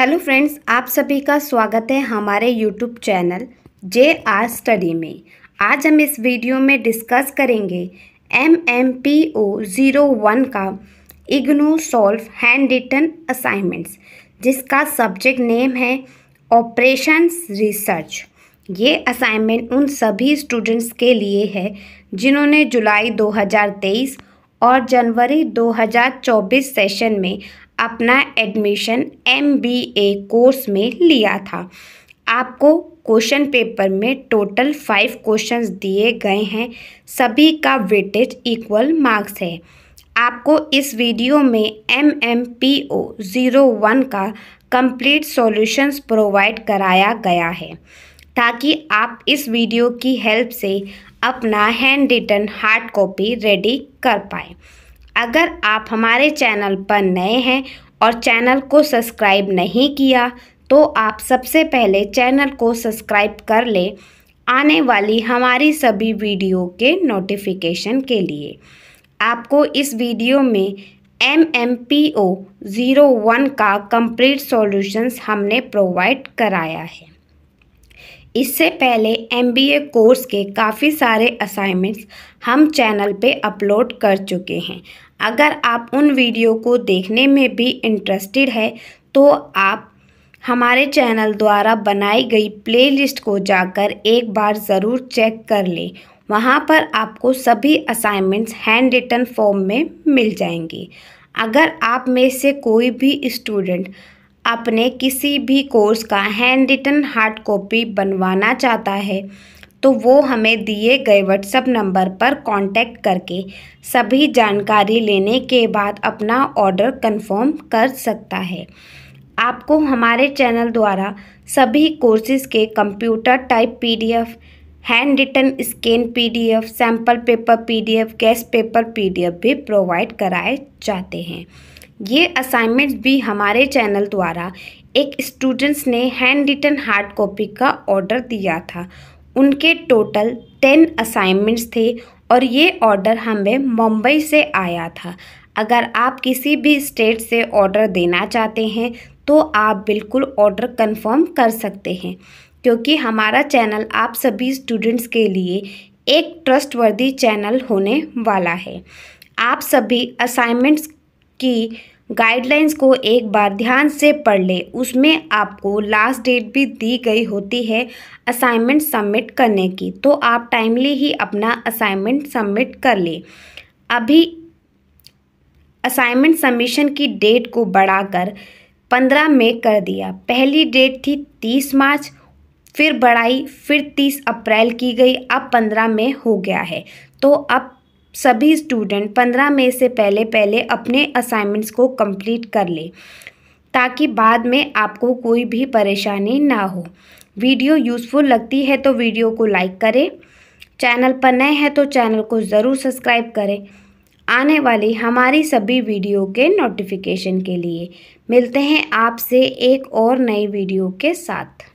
hello friends आप सभी का स्वागत है हमारे YouTube channel J R study में आज हम इस वीडियो में डिस्कस करेंगे M M P O zero one का IGNOU solve handwritten assignments जिसका सब्जेक्ट नेम है ऑपरेशन रिसर्च ये असाइनमेंट उन सभी स्टूडेंट्स के लिए है जिन्होंने जुलाई 2023 और जनवरी 2024 सेशन में अपना एडमिशन एमबीए कोर्स में लिया था आपको क्वेश्चन पेपर में टोटल फाइव क्वेश्चंस दिए गए हैं सभी का वेटेज इक्वल मार्क्स है आपको इस वीडियो में M M P O zero one का कंप्लीट सॉल्यूशंस प्रोवाइड कराया गया है ताकि आप इस वीडियो की हेल्प से अपना handwritten hard copy ready कर पाएँ अगर आप हमारे चैनल पर नए हैं और चैनल को सब्सक्राइब नहीं किया तो आप सबसे पहले चैनल को सब्सक्राइब कर ले आने वाली हमारी सभी वीडियो के नोटिफिकेशन के लिए आपको इस वीडियो में M M P O zero one का कंप्लीट सॉल्यूशंस हमने प्रोवाइड कराया है इससे पहले एमबीए कोर्स के काफ़ी सारे असाइनमेंट्स हम चैनल पे अपलोड कर चुके हैं अगर आप उन वीडियो को देखने में भी इंटरेस्टेड है तो आप हमारे चैनल द्वारा बनाई गई प्लेलिस्ट को जाकर एक बार ज़रूर चेक कर लें वहाँ पर आपको सभी असाइनमेंट्स हैंड रिटन फॉर्म में मिल जाएंगे अगर आप में से कोई भी स्टूडेंट अपने किसी भी कोर्स का हैंड रिटन हार्ड कॉपी बनवाना चाहता है तो वो हमें दिए गए व्हाट्सएप नंबर पर कांटेक्ट करके सभी जानकारी लेने के बाद अपना ऑर्डर कंफर्म कर सकता है आपको हमारे चैनल द्वारा सभी कोर्सेज के computer type PDF handwritten scan PDF sample paper PDF guess paper PDF भी प्रोवाइड कराए जाते हैं ये असाइनमेंट्स भी हमारे चैनल द्वारा एक स्टूडेंट्स ने हैंड रिटन हार्ड कॉपी का ऑर्डर दिया था उनके टोटल टेन असाइनमेंट्स थे और ये ऑर्डर हमें मुंबई से आया था अगर आप किसी भी स्टेट से ऑर्डर देना चाहते हैं तो आप बिल्कुल ऑर्डर कंफर्म कर सकते हैं क्योंकि हमारा चैनल आप सभी स्टूडेंट्स के लिए एक ट्रस्टवर्दी चैनल होने वाला है आप सभी असाइनमेंट्स की गाइडलाइंस को एक बार ध्यान से पढ़ ले उसमें आपको लास्ट डेट भी दी गई होती है असाइनमेंट सबमिट करने की तो आप टाइमली ही अपना असाइनमेंट सबमिट कर ले अभी असाइनमेंट सबमिशन की डेट को बढ़ाकर पंद्रह मई कर दिया पहली डेट थी तीस मार्च फिर बढ़ाई फिर तीस अप्रैल की गई अब पंद्रह मई हो गया है तो अब सभी स्टूडेंट पंद्रह मई से पहले पहले अपने असाइनमेंट्स को कंप्लीट कर लें ताकि बाद में आपको कोई भी परेशानी ना हो वीडियो यूज़फुल लगती है तो वीडियो को लाइक करें चैनल पर नए हैं तो चैनल को ज़रूर सब्सक्राइब करें आने वाली हमारी सभी वीडियो के नोटिफिकेशन के लिए मिलते हैं आपसे एक और नई वीडियो के साथ